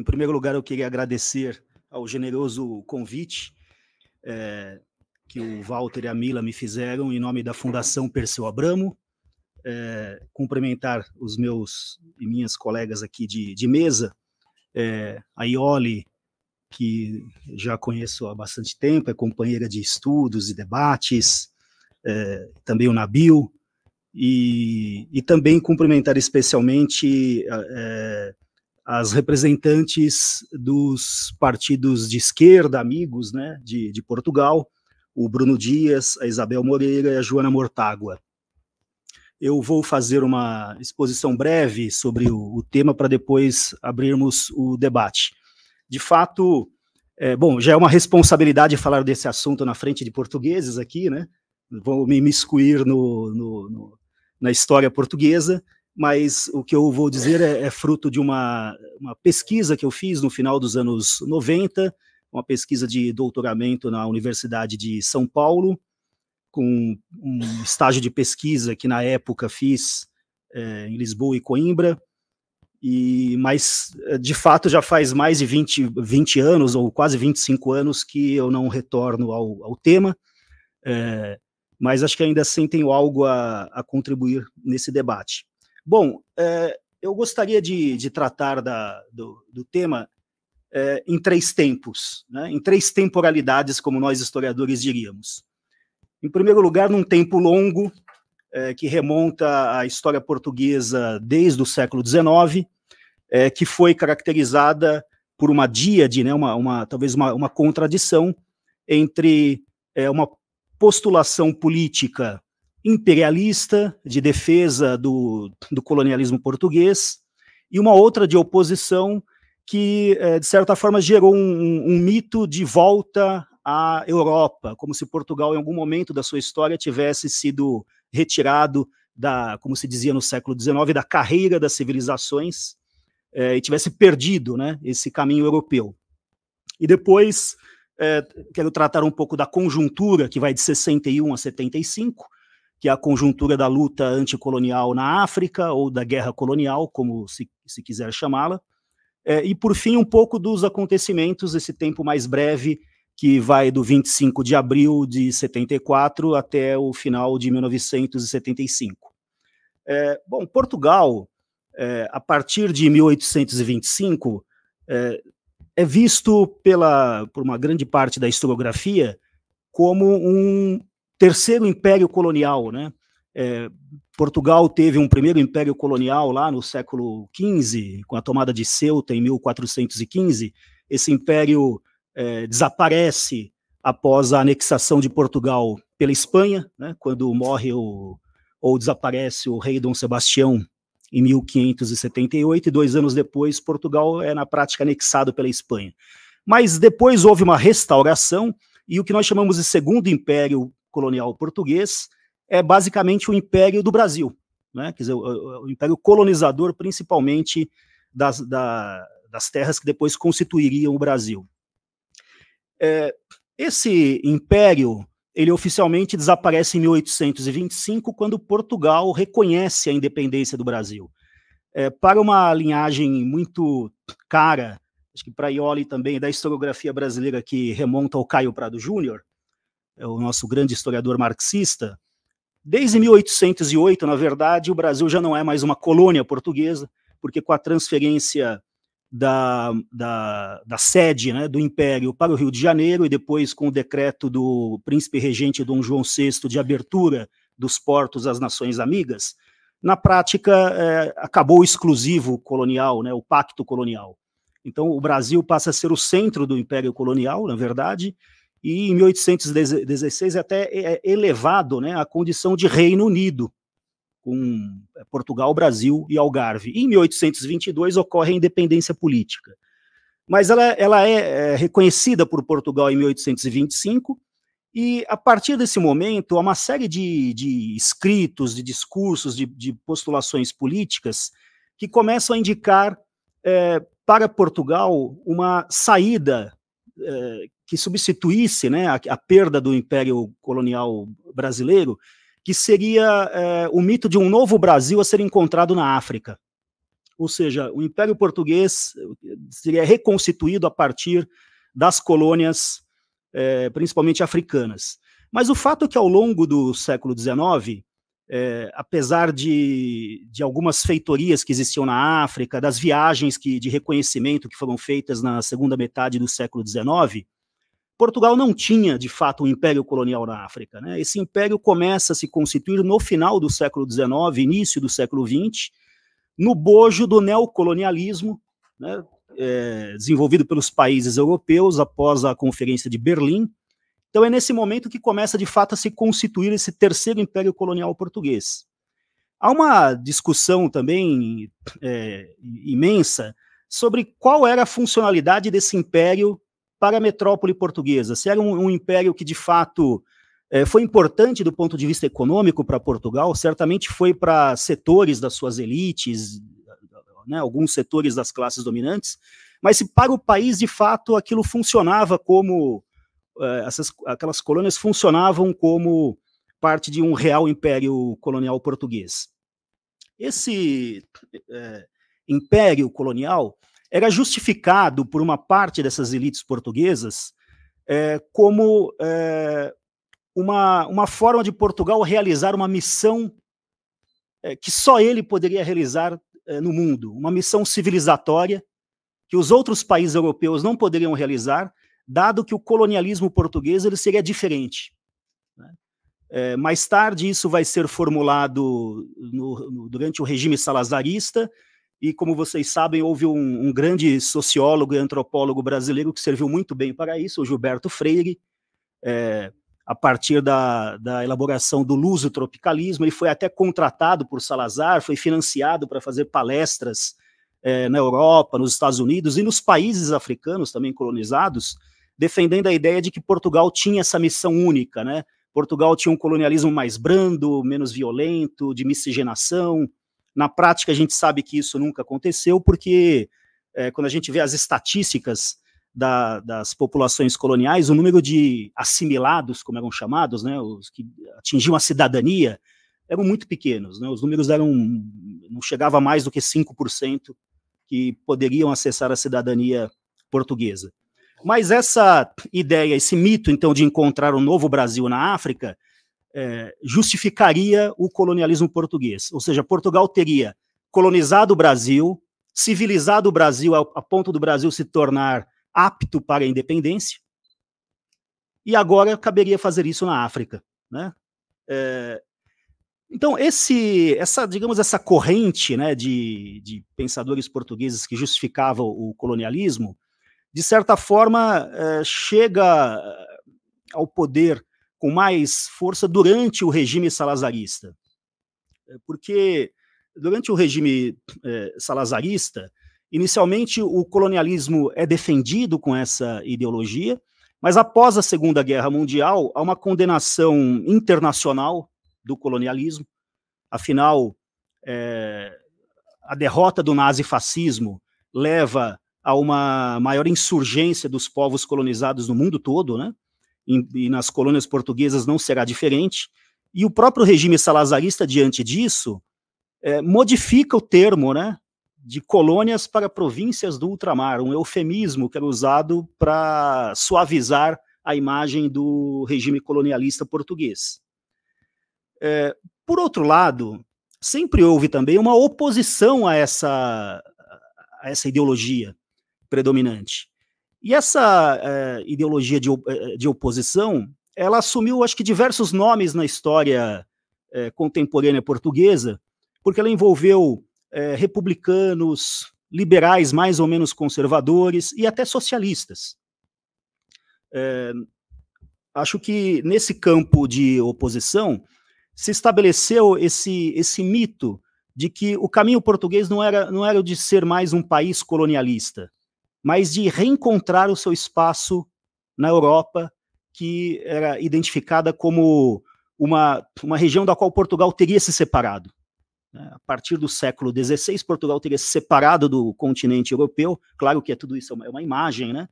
Em primeiro lugar, eu queria agradecer ao generoso convite é, que o Walter e a Mila me fizeram em nome da Fundação Perseu Abramo. É, cumprimentar os meus e minhas colegas aqui de, de mesa, é, a Ioli, que já conheço há bastante tempo, é companheira de estudos e debates, é, também o Nabil, e, e também cumprimentar especialmente é, as representantes dos partidos de esquerda, amigos né, de, de Portugal, o Bruno Dias, a Isabel Moreira e a Joana Mortágua. Eu vou fazer uma exposição breve sobre o, o tema para depois abrirmos o debate. De fato, é, bom, já é uma responsabilidade falar desse assunto na frente de portugueses aqui, né? Vou me imiscuir no, no, no na história portuguesa, mas o que eu vou dizer é, é fruto de uma, uma, pesquisa que eu fiz no final dos anos 90, uma pesquisa de doutoramento na Universidade de São Paulo, com um estágio de pesquisa que na época fiz é, em Lisboa e Coimbra, e, mas é, de fato já faz mais de 20, 20 anos, ou quase 25 anos, que eu não retorno ao, ao tema. É, mas acho que ainda assim tenho algo a, a contribuir nesse debate. Bom, é, eu gostaria de, de tratar da, do, do tema é, em três tempos, né? em três temporalidades, como nós historiadores diríamos. Em primeiro lugar, num tempo longo, é, que remonta à história portuguesa desde o século XIX, que foi caracterizada por uma díade, né? uma, uma, talvez uma, uma contradição entre uma postulação política imperialista, de defesa do, do colonialismo português, e uma outra de oposição que, eh, de certa forma, gerou um, um, mito de volta à Europa, como se Portugal, em algum momento da sua história, tivesse sido retirado da, como se dizia no século XIX, da carreira das civilizações eh, e tivesse perdido né, esse caminho europeu. E depois, eh, quero tratar um pouco da conjuntura que vai de 61 a 75, que é a conjuntura da luta anticolonial na África, ou da guerra colonial, como se, se quiser chamá-la. É, e, por fim, um pouco dos acontecimentos, esse tempo mais breve, que vai do 25 de abril de 74 até o final de 1975. É, bom, Portugal, é, a partir de 1825, é, é visto pela, por uma grande parte da historiografia como um terceiro império colonial, né? É, Portugal teve um primeiro império colonial lá no século XV, com a tomada de Ceuta em 1415. Esse império é, desaparece após a anexação de Portugal pela Espanha, né, quando morre o, ou desaparece o rei Dom Sebastião em 1578, e dois anos depois Portugal é, na prática, anexado pela Espanha. Mas depois houve uma restauração, e o que nós chamamos de Segundo Império colonial português é basicamente o império do Brasil, né? quer dizer, o, o império colonizador, principalmente das, da, das terras que depois constituiriam o Brasil. É, esse império ele oficialmente desaparece em 1825, quando Portugal reconhece a independência do Brasil. É, para uma linhagem muito cara, acho que para Ioli também, da historiografia brasileira que remonta ao Caio Prado Júnior, é o nosso grande historiador marxista, desde 1808, na verdade, o Brasil já não é mais uma colônia portuguesa, porque com a transferência da, da, da sede né, do Império para o Rio de Janeiro e depois com o decreto do príncipe regente Dom João VI de abertura dos portos às nações amigas, na prática é, acabou o exclusivo colonial, né, o pacto colonial. Então o Brasil passa a ser o centro do Império colonial, na verdade, e em 1816 é até é, é elevado né, à condição de Reino Unido, com é, Portugal, Brasil e Algarve. E em 1822 ocorre a independência política. Mas ela, ela é reconhecida por Portugal em 1825, e a partir desse momento, há uma série de, de escritos, de discursos, de, de, postulações políticas que começam a indicar é, para Portugal uma saída que substituísse né, a, a, perda do Império Colonial Brasileiro, que seria é, o mito de um novo Brasil a ser encontrado na África. Ou seja, o Império Português eh, seria reconstituído a partir das colônias, é, principalmente africanas. Mas o fato é que ao longo do século XIX, é, apesar de, de algumas feitorias que existiam na África, das viagens que, de reconhecimento que foram feitas na segunda metade do século XIX, Portugal não tinha, de fato, um império colonial na África. Né? Esse império começa a se constituir no final do século XIX, início do século XX, no bojo do neocolonialismo né? é, desenvolvido pelos países europeus após a Conferência de Berlim. Então, é nesse momento que começa, de fato, a se constituir esse terceiro império colonial português. Há uma discussão também é, imensa sobre qual era a funcionalidade desse império para a metrópole portuguesa? Se era um, um império que, de fato, é, foi importante do ponto de vista econômico para Portugal, certamente foi para setores das suas elites, né, alguns setores das classes dominantes, mas se para o país, de fato, aquilo funcionava como. É, essas, aquelas colônias funcionavam como parte de um real império colonial português. Esse é, império colonial era justificado por uma parte dessas elites portuguesas é, como é, uma, uma forma de Portugal realizar uma missão é, que só ele poderia realizar é, no mundo, uma missão civilizatória que os outros países europeus não poderiam realizar, dado que o colonialismo português ele seria diferente. Né? É, mais tarde, isso vai ser formulado no, no, durante o regime salazarista, e, como vocês sabem, houve um, um grande sociólogo e antropólogo brasileiro que serviu muito bem para isso, o Gilberto Freire. É, a partir da, da, elaboração do luso tropicalismo, ele foi até contratado por Salazar, foi financiado para fazer palestras é, na Europa, nos Estados Unidos e nos países africanos também colonizados, defendendo a ideia de que Portugal tinha essa missão única, né? Portugal tinha um colonialismo mais brando, menos violento, de miscigenação, na prática, a gente sabe que isso nunca aconteceu, porque é, quando a gente vê as estatísticas da, das populações coloniais, o número de assimilados, como eram chamados, né, os que atingiam a cidadania, eram muito pequenos. Né, os números eram não chegava mais do que 5% que poderiam acessar a cidadania portuguesa. Mas essa ideia, esse mito, então, de encontrar um novo Brasil na África, é, justificaria o colonialismo português. Ou seja, Portugal teria colonizado o Brasil, civilizado o Brasil ao, a ponto do Brasil se tornar apto para a independência, e agora caberia fazer isso na África. Né? É, então, esse, essa, digamos, essa corrente né, de, de, pensadores portugueses que justificavam o colonialismo, de certa forma, é, chega é, ao poder com mais força durante o regime salazarista. É, porque durante o regime é, salazarista, inicialmente o colonialismo é defendido com essa ideologia, mas após a Segunda Guerra Mundial, há uma condenação internacional do colonialismo. Afinal, é, a derrota do nazifascismo leva a uma maior insurgência dos povos colonizados no mundo todo, né? e nas colônias portuguesas não será diferente. E o próprio regime salazarista, diante disso, é, modifica o termo né, de colônias para províncias do ultramar, um eufemismo que era usado para suavizar a imagem do regime colonialista português. É, por outro lado, sempre houve também uma oposição a essa, a essa ideologia predominante. E essa é, ideologia de, eh, de oposição, ela assumiu, acho que, diversos nomes na história é, contemporânea portuguesa, porque ela envolveu é, republicanos, liberais mais ou menos conservadores e até socialistas. acho que nesse campo de oposição se estabeleceu esse, esse mito de que o caminho português não era, não era o de ser mais um país colonialista, mas de reencontrar o seu espaço na Europa, que era identificada como uma, uma região da qual Portugal teria se separado. Né, a partir do século XVI, Portugal teria se separado do continente europeu, claro que é tudo isso é uma, é uma imagem, né?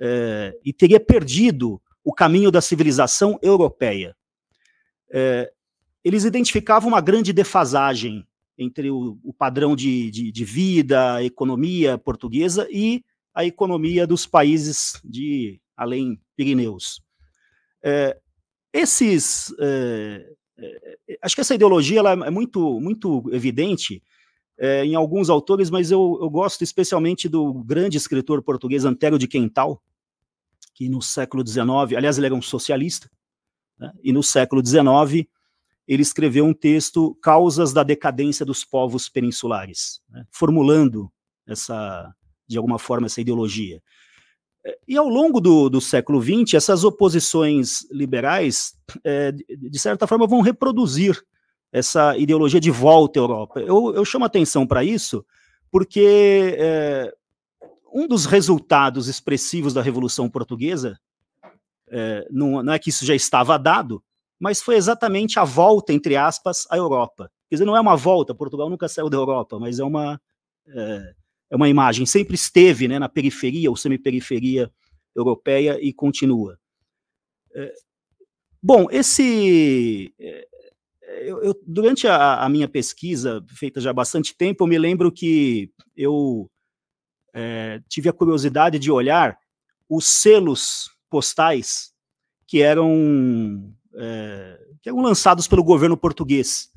É, e teria perdido o caminho da civilização europeia. É, eles identificavam uma grande defasagem entre o, o padrão de, de, de, vida, economia portuguesa e a economia dos países de além Pirineus. É, esses, é, é, acho que essa ideologia ela é muito, muito evidente é, em alguns autores, mas eu, eu gosto especialmente do grande escritor português Antero de Quental, que no século XIX, aliás, ele era um socialista, né, e no século XIX ele escreveu um texto Causas da Decadência dos Povos Peninsulares, né, formulando essa, de alguma forma, essa ideologia. É, e ao longo do, do século XX, essas oposições liberais, é, de certa forma, vão reproduzir essa ideologia de volta à Europa. Eu, eu chamo atenção para isso porque é, um dos resultados expressivos da Revolução Portuguesa é, não, não, é que isso já estava dado, mas foi exatamente a volta, entre aspas, à Europa. Quer dizer, não é uma volta, Portugal nunca saiu da Europa, mas é uma. É, é uma imagem, sempre esteve né, na periferia ou semiperiferia europeia e continua. É, bom, esse. É, é, eu, eu, durante a, a, minha pesquisa, feita já há bastante tempo, eu me lembro que eu é, tive a curiosidade de olhar os selos postais que eram, é, que eram lançados pelo governo português.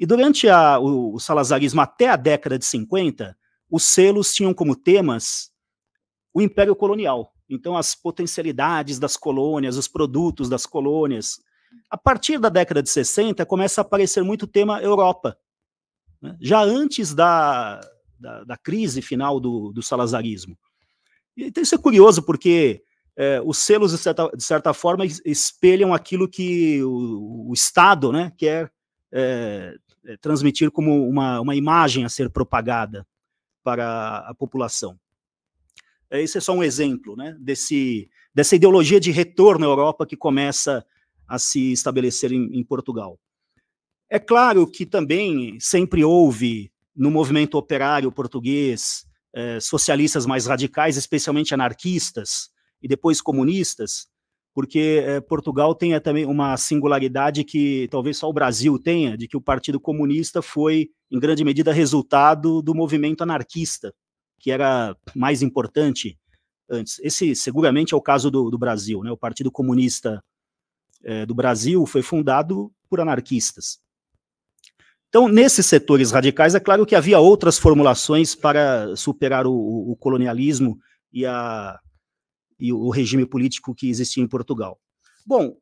E durante a, o, o salazarismo até a década de 50, os selos tinham como temas o Império Colonial. Então, as potencialidades das colônias, os produtos das colônias. A partir da década de 60, começa a aparecer muito o tema Europa. Né? Já antes da, da, da crise final do, do, salazarismo. Então, isso é curioso, porque é, os selos, de certa, de certa, forma, espelham aquilo que o, o Estado né, quer é, é transmitir como uma, uma imagem a ser propagada para a população. É, esse é só um exemplo né, desse, dessa ideologia de retorno à Europa que começa a se estabelecer em, em Portugal. É claro que também sempre houve no movimento operário português eh, socialistas mais radicais, especialmente anarquistas e depois comunistas, porque eh, Portugal tem também uma singularidade que talvez só o Brasil tenha, de que o Partido Comunista foi em grande medida, resultado do movimento anarquista, que era mais importante antes. Esse, seguramente, é o caso do, do Brasil. Né? O Partido Comunista é, do Brasil foi fundado por anarquistas. Então, nesses setores radicais, é claro que havia outras formulações para superar o, o colonialismo e, a, e, o regime político que existia em Portugal. Bom,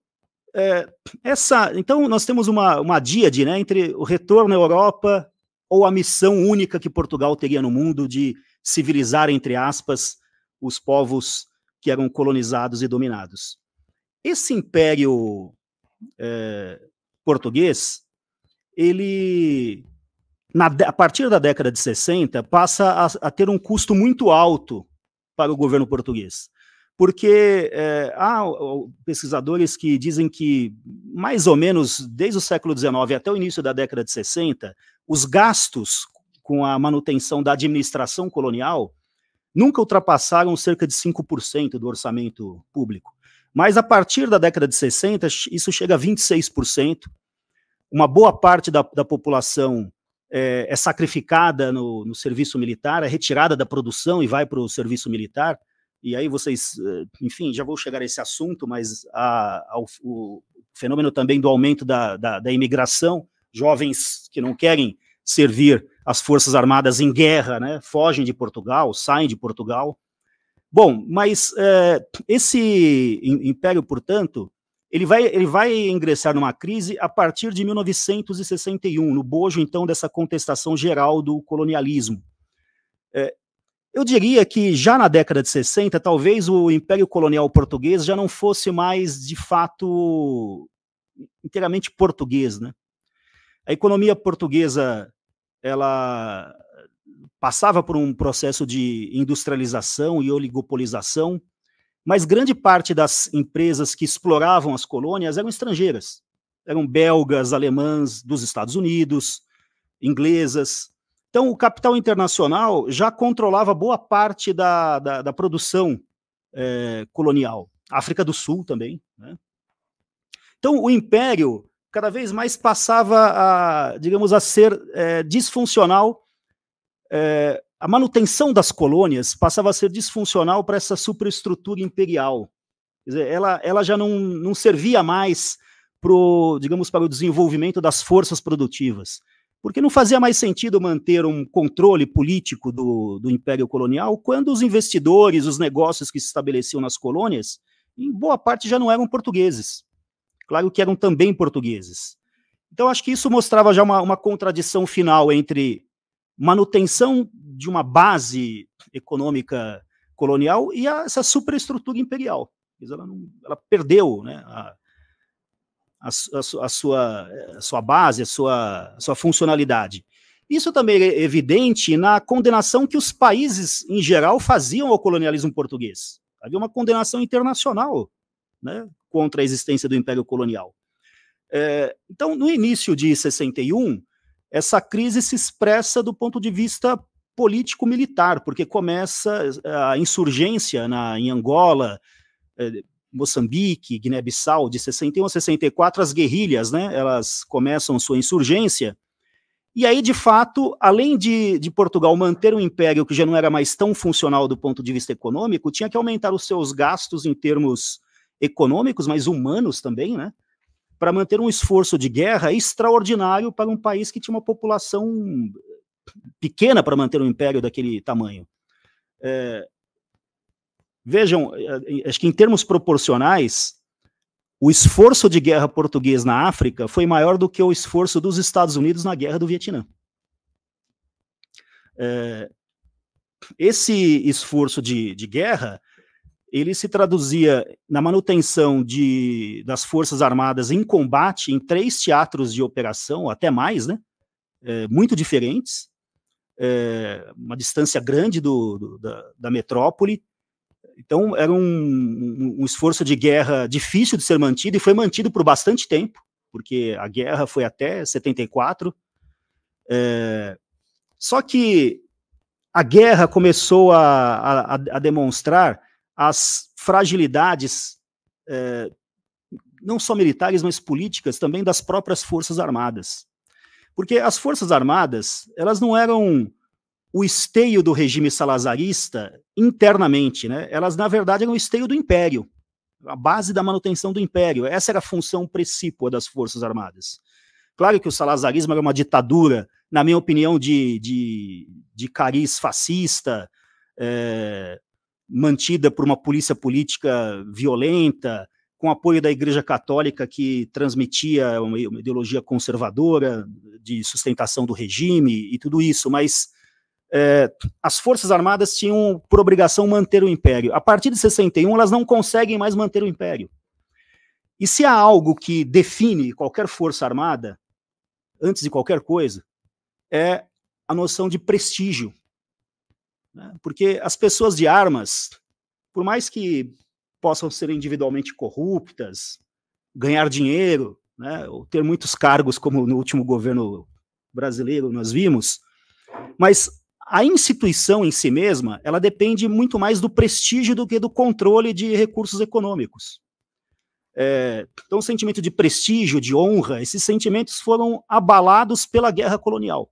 é, essa, então nós temos uma, uma díade né, entre o retorno à Europa, ou a missão única que Portugal teria no mundo de civilizar, entre aspas, os povos que eram colonizados e dominados. Esse império é, português, ele, na, a partir da década de 60, passa a, a, ter um custo muito alto para o governo português. Porque é, há pesquisadores que dizem que, mais ou menos desde o século XIX até o início da década de 60, os gastos com a manutenção da administração colonial nunca ultrapassaram cerca de 5% do orçamento público. Mas a partir da década de 60, isso chega a 26%. Uma boa parte da, da população é, é sacrificada no, no, serviço militar, é retirada da produção e vai para o serviço militar. E aí vocês, eh, enfim, já vou chegar a esse assunto, mas a, a, o, o, fenômeno também do aumento da, da, da imigração jovens que não querem servir as Forças Armadas em guerra, né, fogem de Portugal, saem de Portugal. Bom, mas é, esse império, portanto, ele vai, ele vai ingressar numa crise a partir de 1961, no bojo, então, dessa contestação geral do colonialismo. É, eu diria que já na década de 60, talvez o Império Colonial Português já não fosse mais, de fato, inteiramente português, né? a economia portuguesa ela passava por um processo de industrialização e oligopolização, mas grande parte das empresas que exploravam as colônias eram estrangeiras. Eram belgas, alemãs, dos Estados Unidos, inglesas. Então, o capital internacional já controlava boa parte da, da, da produção é, colonial. A África do Sul também. Né? Então, o império cada vez mais passava a, digamos, a ser é, disfuncional. É, a manutenção das colônias passava a ser disfuncional para essa superestrutura imperial. Quer dizer, ela, ela já não, não servia mais pro, digamos, para o desenvolvimento das forças produtivas. Porque não fazia mais sentido manter um controle político do, do império colonial quando os investidores, os negócios que se estabeleciam nas colônias, em boa parte já não eram portugueses. Claro que eram também portugueses. Então, acho que isso mostrava já uma, uma contradição final entre manutenção de uma base econômica colonial e a, essa superestrutura imperial. Ela, não, ela perdeu né, a, a, a, sua, eh, a sua base, a sua, a sua funcionalidade. Isso também é evidente na condenação que os países, em geral, faziam ao colonialismo português. Havia uma condenação internacional. Né? contra a existência do Império Colonial. É, então, no início de 61, essa crise se expressa do ponto de vista político-militar, porque começa é, a insurgência na, em Angola, é, Moçambique, Guiné-Bissau, de 61 a 64, as guerrilhas, né, elas começam sua insurgência, e aí, de fato, além de, de, Portugal manter um império que já não era mais tão funcional do ponto de vista econômico, tinha que aumentar os seus gastos em termos econômicos, mas humanos também, né? Para manter um esforço de guerra extraordinário para um país que tinha uma população eh, pequena para manter um império daquele tamanho. É, vejam, eh, acho que em termos proporcionais, o esforço de guerra português na África foi maior do que o esforço dos Estados Unidos na guerra do Vietnã. É, esse esforço de, de guerra ele se traduzia na manutenção de, das Forças Armadas em combate em três teatros de operação, até mais, né? É, muito diferentes, é, uma distância grande do, do da, da, metrópole. Então, era um, um, um, esforço de guerra difícil de ser mantido e foi mantido por bastante tempo, porque a guerra foi até 74. É, só que a guerra começou a, a, a demonstrar as fragilidades, é, não só militares, mas políticas também das próprias Forças Armadas. Porque as Forças Armadas, elas não eram o esteio do regime salazarista internamente, né? Elas, na verdade, eram o esteio do império, a base da manutenção do império. Essa era a função precípua das Forças Armadas. Claro que o salazarismo era uma ditadura, na minha opinião, de, de, de cariz fascista, é, mantida por uma polícia política violenta, com apoio da Igreja Católica, que transmitia uma, ideologia conservadora de sustentação do regime e tudo isso, mas é, as Forças Armadas tinham por obrigação manter o império. A partir de 61, elas não conseguem mais manter o império. E se há algo que define qualquer Força Armada, antes de qualquer coisa, é a noção de prestígio. Né? Porque as pessoas de armas, por mais que possam ser individualmente corruptas, ganhar dinheiro, né, ou ter muitos cargos, como no último governo brasileiro nós vimos, mas a instituição em si mesma, ela depende muito mais do prestígio do que do controle de recursos econômicos. É, então, o sentimento de prestígio, de honra, esses sentimentos foram abalados pela guerra colonial.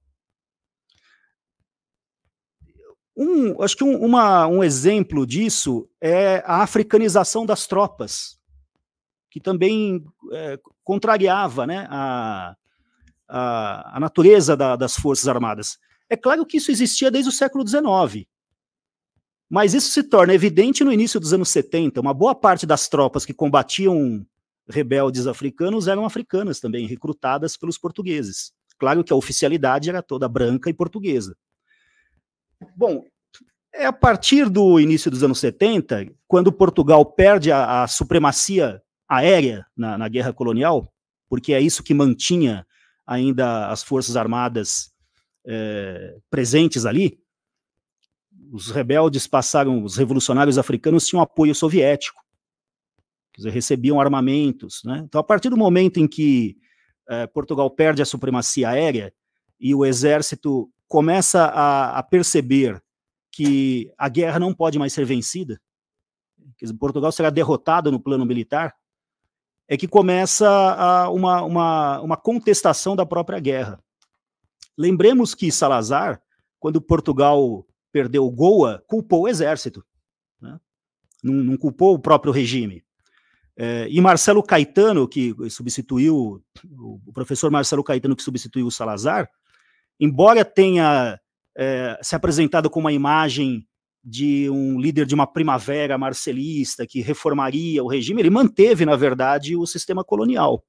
Um, acho que um, uma, um exemplo disso é a africanização das tropas, que também é, contrariava né, a, a, a natureza da, das Forças Armadas. É claro que isso existia desde o século XIX, mas isso se torna evidente no início dos anos 70. Uma boa parte das tropas que combatiam rebeldes africanos eram africanas também, recrutadas pelos portugueses. Claro que a oficialidade era toda branca e portuguesa. Bom, é a partir do início dos anos 70, quando Portugal perde a, a supremacia aérea na, na, guerra colonial, porque é isso que mantinha ainda as forças armadas é, presentes ali. Os rebeldes passaram, os revolucionários africanos tinham apoio soviético, dizer, recebiam armamentos. Né? Então, a partir do momento em que é, Portugal perde a supremacia aérea e o exército começa a, a perceber que a guerra não pode mais ser vencida, que Portugal será derrotado no plano militar, é que começa a, uma, uma, uma contestação da própria guerra. Lembremos que Salazar, quando Portugal perdeu Goa, culpou o exército, né? não, não, culpou o próprio regime. É, e Marcelo Caetano, que substituiu, o professor Marcelo Caetano, que substituiu o Salazar, embora tenha é, se apresentado com uma imagem de um líder de uma primavera marcelista que reformaria o regime, ele manteve, na verdade, o sistema colonial.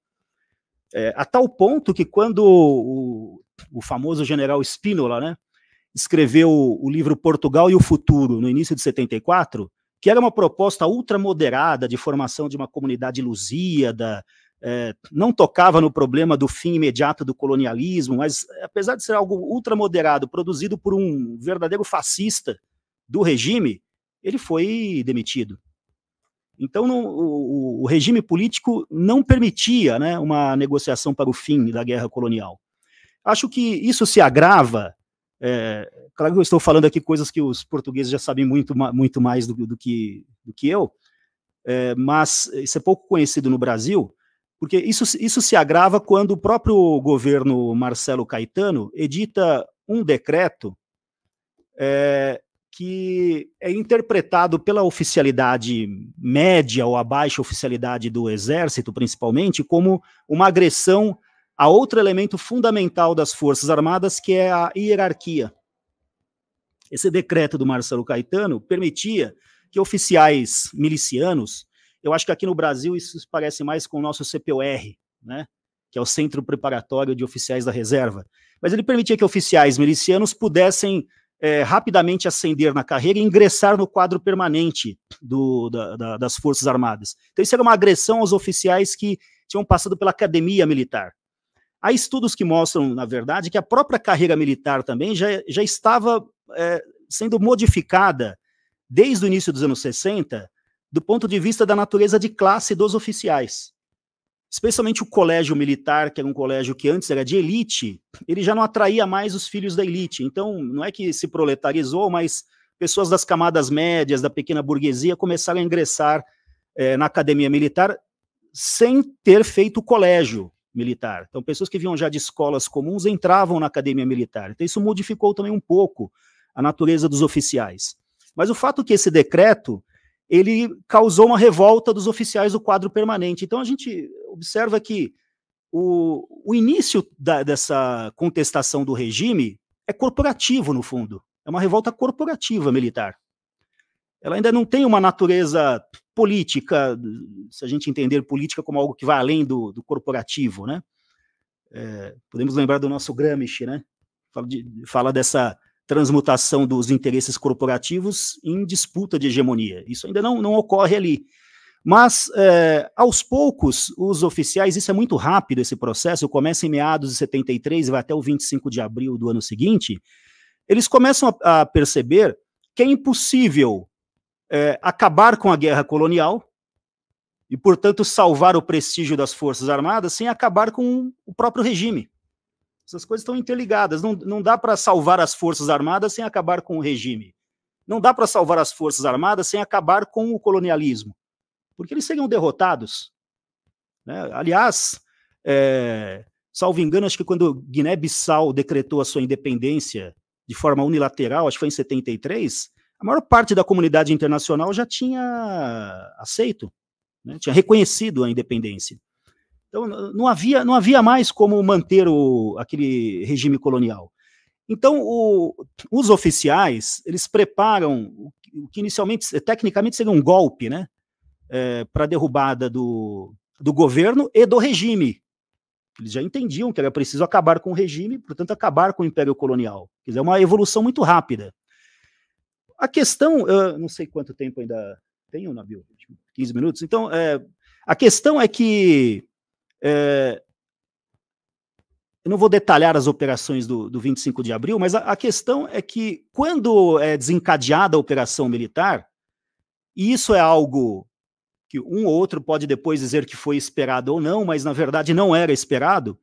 É, a tal ponto que quando o, o famoso general Spínola né, escreveu o livro Portugal e o Futuro, no início de 74, que era uma proposta ultramoderada de formação de uma comunidade lusíada, é, não tocava no problema do fim imediato do colonialismo, mas é, apesar de ser algo ultramoderado, produzido por um verdadeiro fascista do regime, ele foi demitido. Então, o, o, regime político não permitia né, uma negociação para o fim da guerra colonial. Acho que isso se agrava. É, claro que eu estou falando aqui coisas que os portugueses já sabem muito, muito mais do, do que, do que eu, é, mas isso é pouco conhecido no Brasil porque isso, isso se agrava quando o próprio governo Marcelo Caetano edita um decreto é, que é interpretado pela oficialidade média ou abaixo oficialidade do Exército, principalmente, como uma agressão a outro elemento fundamental das Forças Armadas, que é a hierarquia. Esse decreto do Marcelo Caetano permitia que oficiais milicianos eu acho que aqui no Brasil isso parece mais com o nosso CPOR, né? que é o Centro Preparatório de Oficiais da Reserva. Mas ele permitia que oficiais milicianos pudessem é, rapidamente ascender na carreira e ingressar no quadro permanente do, da, da, das Forças Armadas. Então, isso era uma agressão aos oficiais que tinham passado pela academia militar. Há estudos que mostram, na verdade, que a própria carreira militar também já, já estava é, sendo modificada desde o início dos anos 60 do ponto de vista da natureza de classe dos oficiais. Especialmente o colégio militar, que era um colégio que antes era de elite, ele já não atraía mais os filhos da elite. Então, não é que se proletarizou, mas pessoas das camadas médias, da pequena burguesia, começaram a ingressar eh, na academia militar sem ter feito o colégio militar. Então, pessoas que vinham já de escolas comuns entravam na academia militar. Então, isso modificou também um pouco a natureza dos oficiais. Mas o fato que esse decreto ele causou uma revolta dos oficiais do quadro permanente. Então a gente observa que o, o início da, dessa contestação do regime é corporativo, no fundo. É uma revolta corporativa militar. Ela ainda não tem uma natureza política, se a gente entender política como algo que vai além do, do corporativo, né? É, podemos lembrar do nosso Gramsci, né? Fala, de, fala dessa transmutação dos interesses corporativos em disputa de hegemonia. Isso ainda não, não ocorre ali. Mas, é, aos poucos, os oficiais, isso é muito rápido esse processo, começa em meados de 73 e vai até o 25 de abril do ano seguinte, eles começam a, a perceber que é impossível é, acabar com a guerra colonial e, portanto, salvar o prestígio das Forças Armadas sem acabar com o próprio regime. Essas coisas estão interligadas. Não, não dá para salvar as Forças Armadas sem acabar com o regime. Não dá para salvar as Forças Armadas sem acabar com o colonialismo. Porque eles seriam derrotados. Né? Aliás, é, salvo engano, acho que quando Guiné-Bissau decretou a sua independência de forma unilateral, acho que foi em 73, a maior parte da comunidade internacional já tinha aceito, né? tinha reconhecido a independência. Então não havia, não havia mais como manter o, aquele regime colonial. Então o, os oficiais eles preparam o que inicialmente, eh, tecnicamente seria um golpe, né, é, eh, para derrubada do, do governo e do regime. Eles já entendiam que era preciso acabar com o regime, portanto acabar com o império colonial. Quer dizer, é uma evolução muito rápida. A questão, eh, não sei quanto tempo ainda tenho, Nabil, 15 minutos. Então, é, a questão é que é, eu não vou detalhar as operações do, do 25 de abril, mas a, a, questão é que quando é desencadeada a operação militar, e isso é algo que um ou outro pode depois dizer que foi esperado ou não, mas na verdade não era esperado,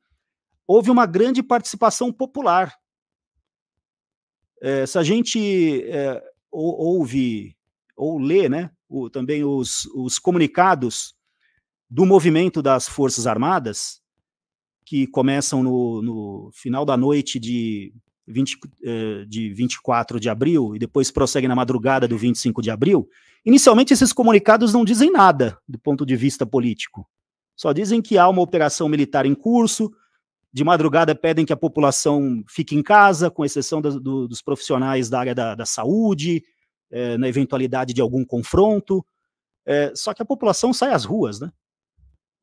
houve uma grande participação popular. É, se a gente é, ou, ouve ou lê né, o, também os, os comunicados do movimento das Forças Armadas, que começam no, no final da noite de, 20, eh, de 24 de abril e depois prosseguem na madrugada do 25 de abril, inicialmente esses comunicados não dizem nada do ponto de vista político. Só dizem que há uma operação militar em curso, de madrugada pedem que a população fique em casa, com exceção do, dos profissionais da área da, da saúde, eh, na eventualidade de algum confronto. É, só que a população sai às ruas, né?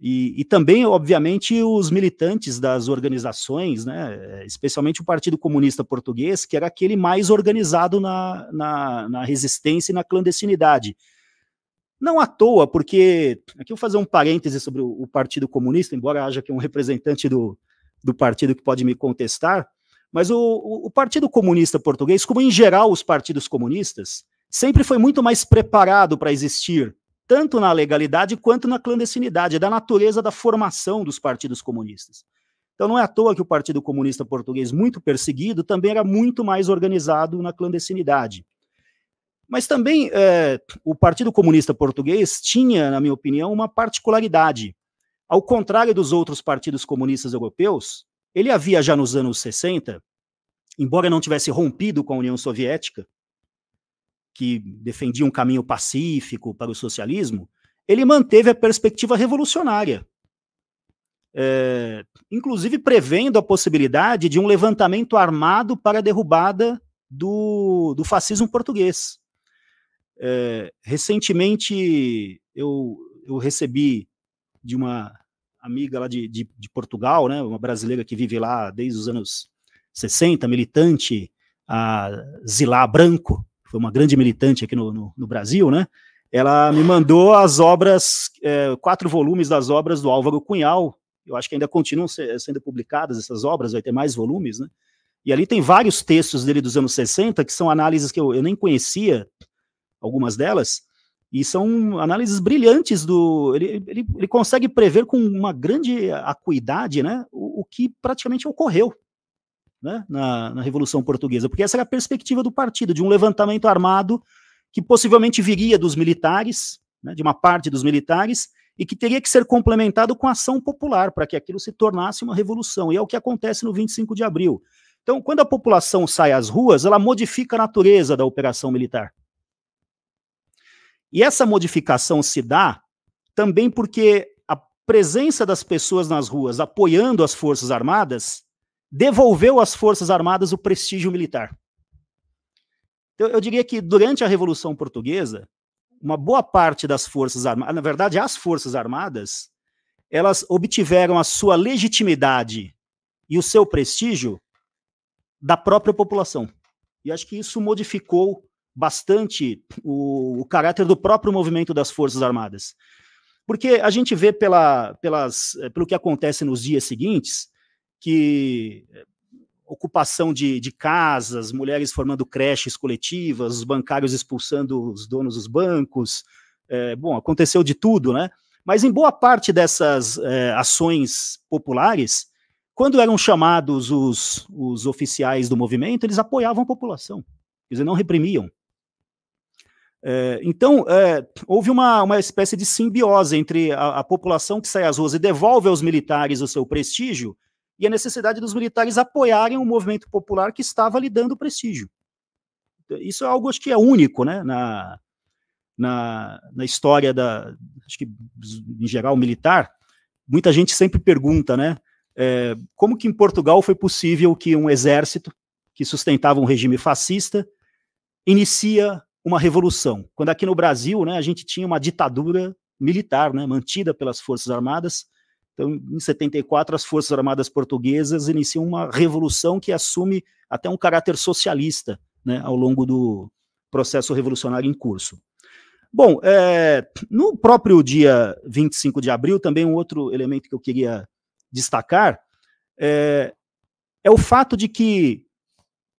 E, e, também, obviamente, os militantes das organizações, né, especialmente o Partido Comunista Português, que era aquele mais organizado na, na, na resistência e na clandestinidade. Não à toa, porque. Aqui eu vou fazer um parêntese sobre o, o Partido Comunista, embora haja aqui um representante do, do partido que pode me contestar, mas o, o, o Partido Comunista Português, como em geral os partidos comunistas, sempre foi muito mais preparado para existir tanto na legalidade quanto na clandestinidade, da natureza da formação dos partidos comunistas. Então não é à toa que o Partido Comunista Português, muito perseguido, também era muito mais organizado na clandestinidade. Mas também é, o Partido Comunista Português tinha, na minha opinião, uma particularidade. Ao contrário dos outros partidos comunistas europeus, ele havia já nos anos 60, embora não tivesse rompido com a União Soviética, que defendia um caminho pacífico para o socialismo, ele manteve a perspectiva revolucionária, é, inclusive prevendo a possibilidade de um levantamento armado para a derrubada do, do fascismo português. É, recentemente, eu, eu recebi de uma amiga lá de, de, de, Portugal, né, uma brasileira que vive lá desde os anos 60, militante, a Zilá Branco, foi uma grande militante aqui no, no, no Brasil, né? Ela me mandou as obras, é, quatro volumes das obras do Álvaro Cunhal. Eu acho que ainda continuam se, sendo publicadas essas obras, vai ter mais volumes, né? E ali tem vários textos dele dos anos 60, que são análises que eu, eu nem conhecia, algumas delas, e são análises brilhantes do. Ele, ele, ele consegue prever com uma grande acuidade né, o, o que praticamente ocorreu né, na, na Revolução Portuguesa, porque essa era a perspectiva do partido, de um levantamento armado que possivelmente viria dos militares, né, de uma parte dos militares, e que teria que ser complementado com ação popular para que aquilo se tornasse uma revolução. E é o que acontece no 25 de abril. Então, quando a população sai às ruas, ela modifica a natureza da operação militar. E essa modificação se dá também porque a presença das pessoas nas ruas apoiando as Forças Armadas devolveu às Forças Armadas o prestígio militar. Então, eu diria que durante a Revolução Portuguesa, uma boa parte das Forças Armadas, na verdade, as Forças Armadas, elas obtiveram a sua legitimidade e o seu prestígio da própria população. E acho que isso modificou bastante o, o caráter do próprio movimento das Forças Armadas. Porque a gente vê pela, pelas, eh, pelo que acontece nos dias seguintes, que eh, ocupação de, de casas, mulheres formando creches coletivas, os bancários expulsando os donos dos bancos. É, bom, aconteceu de tudo, né? Mas em boa parte dessas é, ações populares, quando eram chamados os, os oficiais do movimento, eles apoiavam a população, quer dizer, não reprimiam. É, então, é, houve uma, uma espécie de simbiose entre a, a população que sai às ruas e devolve aos militares o seu prestígio, e a necessidade dos militares apoiarem o movimento popular que estava lhe dando prestígio. Então, isso é algo acho que é único, né, na, na, na história da, acho que em geral militar. Muita gente sempre pergunta, né, é, como que em Portugal foi possível que um exército que sustentava um regime fascista inicia uma revolução? Quando aqui no Brasil, né, a gente tinha uma ditadura militar, né, mantida pelas forças armadas então, em 74, as Forças Armadas Portuguesas iniciam uma revolução que assume até um caráter socialista né, ao longo do processo revolucionário em curso. Bom, é, no próprio dia 25 de abril, também um outro elemento que eu queria destacar é, é o fato de que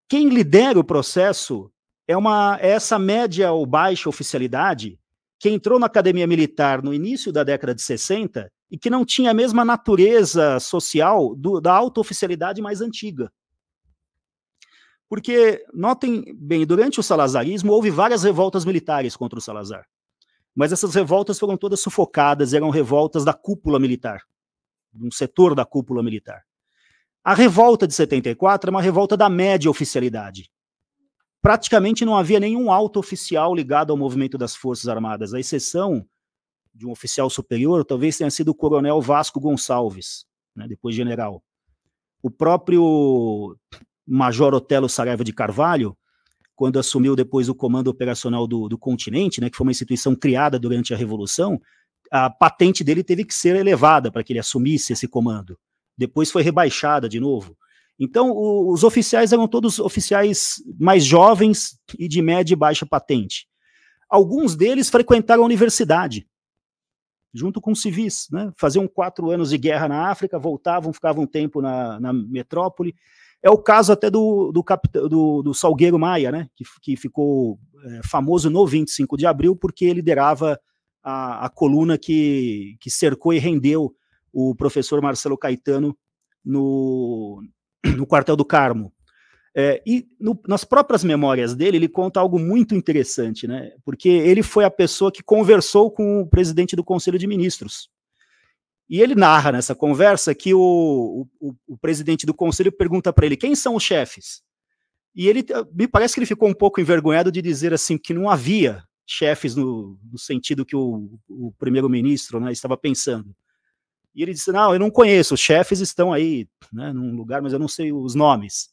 quem lidera o processo é, uma, é essa média ou baixa oficialidade que entrou na academia militar no início da década de 60 e que não tinha a mesma natureza social do, da oficialidade mais antiga. Porque, notem bem, durante o salazarismo houve várias revoltas militares contra o Salazar. Mas essas revoltas foram todas sufocadas, eram revoltas da cúpula militar, um setor da cúpula militar. A revolta de 74 é uma revolta da média oficialidade. Praticamente não havia nenhum alto oficial ligado ao movimento das Forças Armadas, a exceção de um oficial superior talvez tenha sido o coronel Vasco Gonçalves, né, depois general. O próprio Major Otelo Saraiva de Carvalho, quando assumiu depois o comando operacional do, do continente, né, que foi uma instituição criada durante a Revolução, a patente dele teve que ser elevada para que ele assumisse esse comando. Depois foi rebaixada de novo. Então, o, os oficiais eram todos oficiais mais jovens e de média e baixa patente. Alguns deles frequentaram a universidade junto com civis, né? faziam quatro anos de guerra na África, voltavam, ficavam um tempo na, na metrópole. É o caso até do, do, do, do Salgueiro Maia, né? que, que ficou é, famoso no 25 de abril, porque liderava a, a coluna que, que cercou e rendeu o professor Marcelo Caetano no, no quartel do Carmo. É, e no, nas próprias memórias dele, ele conta algo muito interessante, né? Porque ele foi a pessoa que conversou com o presidente do Conselho de Ministros. E ele narra nessa conversa que o, o, o presidente do conselho pergunta para ele quem são os chefes. E ele eh, me parece que ele ficou um pouco envergonhado de dizer assim que não havia chefes no, no sentido que o, o primeiro-ministro né, estava pensando. E ele disse: Não, eu não conheço, os chefes estão aí né, num lugar, mas eu não sei os nomes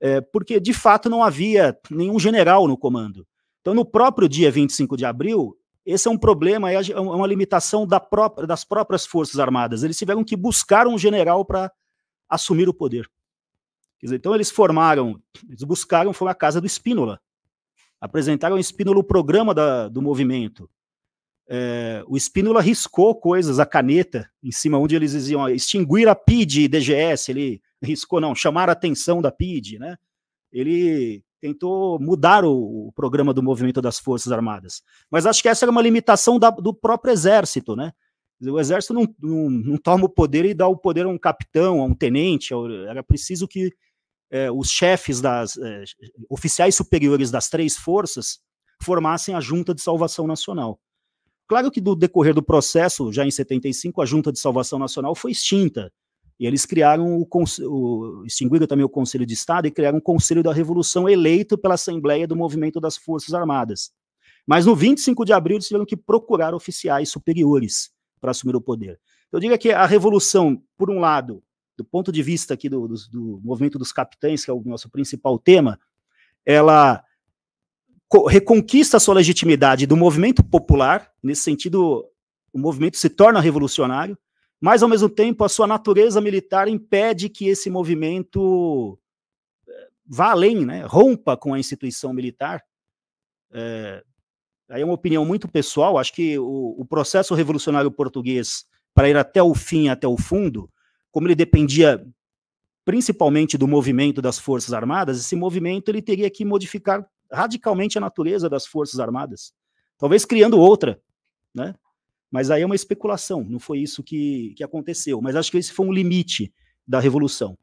é, porque de fato não havia nenhum general no comando. Então, no próprio dia 25 de abril, esse é um problema, é, é uma limitação da própria, das próprias Forças Armadas. Eles tiveram que buscar um general para assumir o poder. Dizer, então, eles formaram, eles buscaram, foi a casa do Espínola. Apresentaram ao Espínola o programa da, do movimento. É, o Espínola riscou coisas, a caneta, em cima onde eles diziam ó, extinguir a PID e DGS. Ele riscou não, chamar a atenção da PID, né? Ele tentou mudar o, o, programa do movimento das Forças Armadas. Mas acho que essa era é uma limitação da, do próprio Exército, né? O Exército não, não, não, toma o poder e dá o poder a um capitão, a um tenente, era preciso que é, os chefes das é, oficiais superiores das três forças formassem a Junta de Salvação Nacional. Claro que do decorrer do processo, já em 75, a Junta de Salvação Nacional foi extinta, e eles criaram o, o extinguiram também o Conselho de Estado e criaram um Conselho da Revolução eleito pela Assembleia do Movimento das Forças Armadas. Mas no 25 de abril eles tiveram que procurar oficiais superiores para assumir o poder. Então, eu digo que a revolução, por um lado, do ponto de vista aqui do, do, do movimento dos capitães, que é o nosso principal tema, ela reconquista a sua legitimidade do movimento popular, nesse sentido, o movimento se torna revolucionário, mas ao mesmo tempo a sua natureza militar impede que esse movimento eh, vá além, né? rompa com a instituição militar. É, aí é uma opinião muito pessoal. Acho que o, o processo revolucionário português, para ir até o fim, até o fundo, como ele dependia principalmente do movimento das Forças Armadas, esse movimento ele teria que modificar radicalmente a natureza das Forças Armadas, talvez criando outra, né? Mas aí é uma especulação, não foi isso que, que aconteceu. Mas acho que esse foi um limite da revolução.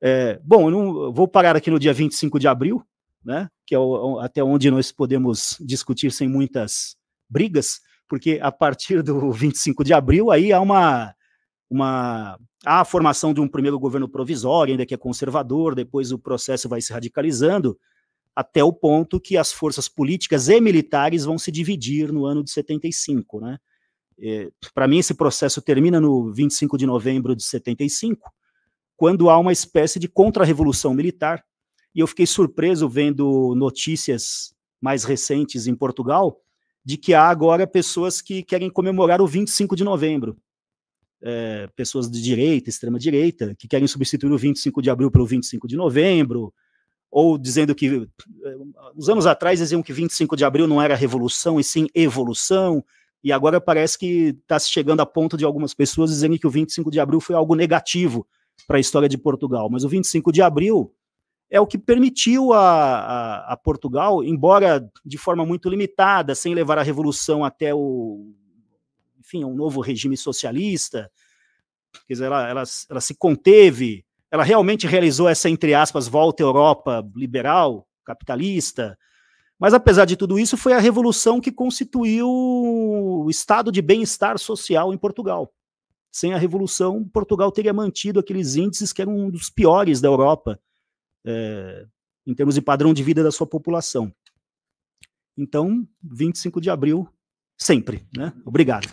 É, bom, eu não, vou parar aqui no dia 25 de abril, né, que é o, até onde nós podemos discutir sem muitas brigas, porque a partir do 25 de abril aí há uma, uma há a formação de um primeiro governo provisório, ainda que é conservador, depois o processo vai se radicalizando, até o ponto que as forças políticas e militares vão se dividir no ano de 75, né? É, Para mim, esse processo termina no 25 de novembro de 75, quando há uma espécie de contra-revolução militar. E eu fiquei surpreso vendo notícias mais recentes em Portugal de que há agora pessoas que querem comemorar o 25 de novembro. É, pessoas de direita, extrema-direita, que querem substituir o 25 de abril pelo 25 de novembro, ou dizendo que. É, uns anos atrás diziam que 25 de abril não era revolução, e sim evolução, e agora parece que está se chegando a ponto de algumas pessoas dizerem que o 25 de abril foi algo negativo para a história de Portugal. Mas o 25 de abril é o que permitiu a, a, a, Portugal, embora de forma muito limitada, sem levar a revolução até o enfim, um novo regime socialista, quer dizer, ela, ela, ela se conteve, ela realmente realizou essa, entre aspas, volta à Europa liberal, capitalista, mas apesar de tudo isso, foi a revolução que constituiu o estado de bem-estar social em Portugal. Sem a revolução, Portugal teria mantido aqueles índices que eram um dos piores da Europa é, em termos de padrão de vida da sua população. Então, 25 de abril, sempre, né? Obrigado.